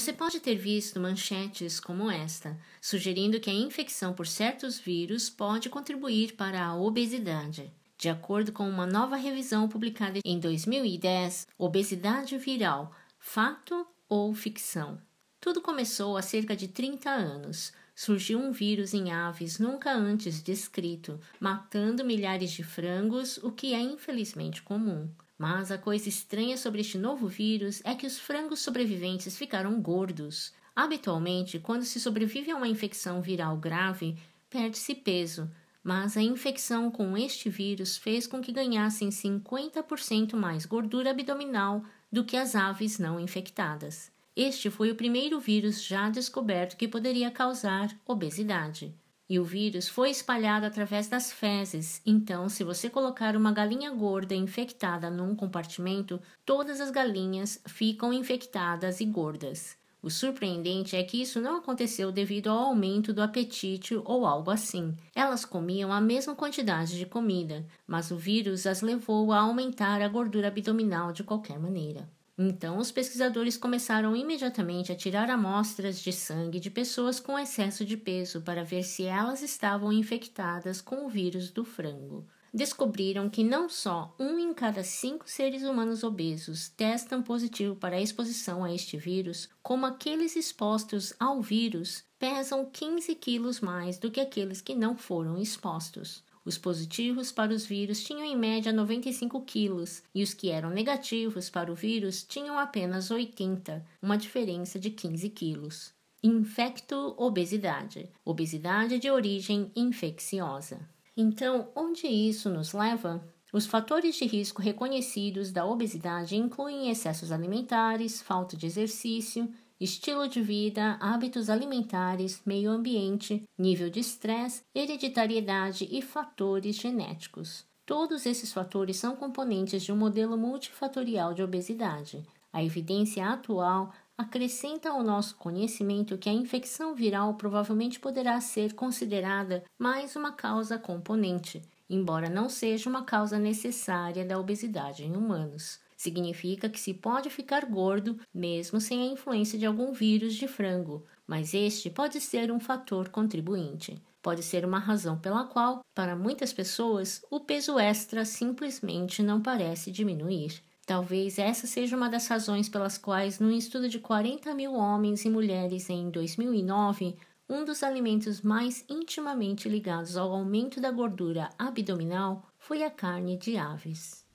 Você pode ter visto manchetes como esta, sugerindo que a infecção por certos vírus pode contribuir para a obesidade. De acordo com uma nova revisão publicada em 2010, Obesidade Viral: Fato ou Ficção? Tudo começou há cerca de 30 anos, surgiu um vírus em aves nunca antes descrito, matando milhares de frangos, o que é infelizmente comum. Mas a coisa estranha sobre este novo vírus é que os frangos sobreviventes ficaram gordos. Habitualmente, quando se sobrevive a uma infecção viral grave, perde-se peso, mas a infecção com este vírus fez com que ganhassem 50% mais gordura abdominal do que as aves não infectadas. Este foi o primeiro vírus já descoberto que poderia causar obesidade e o vírus foi espalhado através das fezes. Então, se você colocar uma galinha gorda infectada num compartimento, todas as galinhas ficam infectadas e gordas. O surpreendente é que isso não aconteceu devido ao aumento do apetite ou algo assim. Elas comiam a mesma quantidade de comida, mas o vírus as levou a aumentar a gordura abdominal de qualquer maneira. Então, os pesquisadores começaram imediatamente a tirar amostras de sangue de pessoas com excesso de peso para ver se elas estavam infectadas com o vírus do frango. Descobriram que não só um em cada cinco seres humanos obesos testam positivo para a exposição a este vírus, como aqueles expostos ao vírus pesam 15 quilos mais do que aqueles que não foram expostos. Os positivos para os vírus tinham em média 95 quilos e os que eram negativos para o vírus tinham apenas 80, uma diferença de 15 quilos. Infecto obesidade, obesidade de origem infecciosa. Então, onde isso nos leva? Os fatores de risco reconhecidos da obesidade incluem excessos alimentares, falta de exercício, estilo de vida, hábitos alimentares, meio ambiente, nível de estresse, hereditariedade e fatores genéticos. Todos esses fatores são componentes de um modelo multifatorial de obesidade. A evidência atual acrescenta ao nosso conhecimento que a infecção viral provavelmente poderá ser considerada mais uma causa componente, embora não seja uma causa necessária da obesidade em humanos. Significa que se pode ficar gordo mesmo sem a influência de algum vírus de frango, mas este pode ser um fator contribuinte. Pode ser uma razão pela qual, para muitas pessoas, o peso extra simplesmente não parece diminuir. Talvez essa seja uma das razões pelas quais, num estudo de 40 mil homens e mulheres em 2009, um dos alimentos mais intimamente ligados ao aumento da gordura abdominal foi a carne de aves.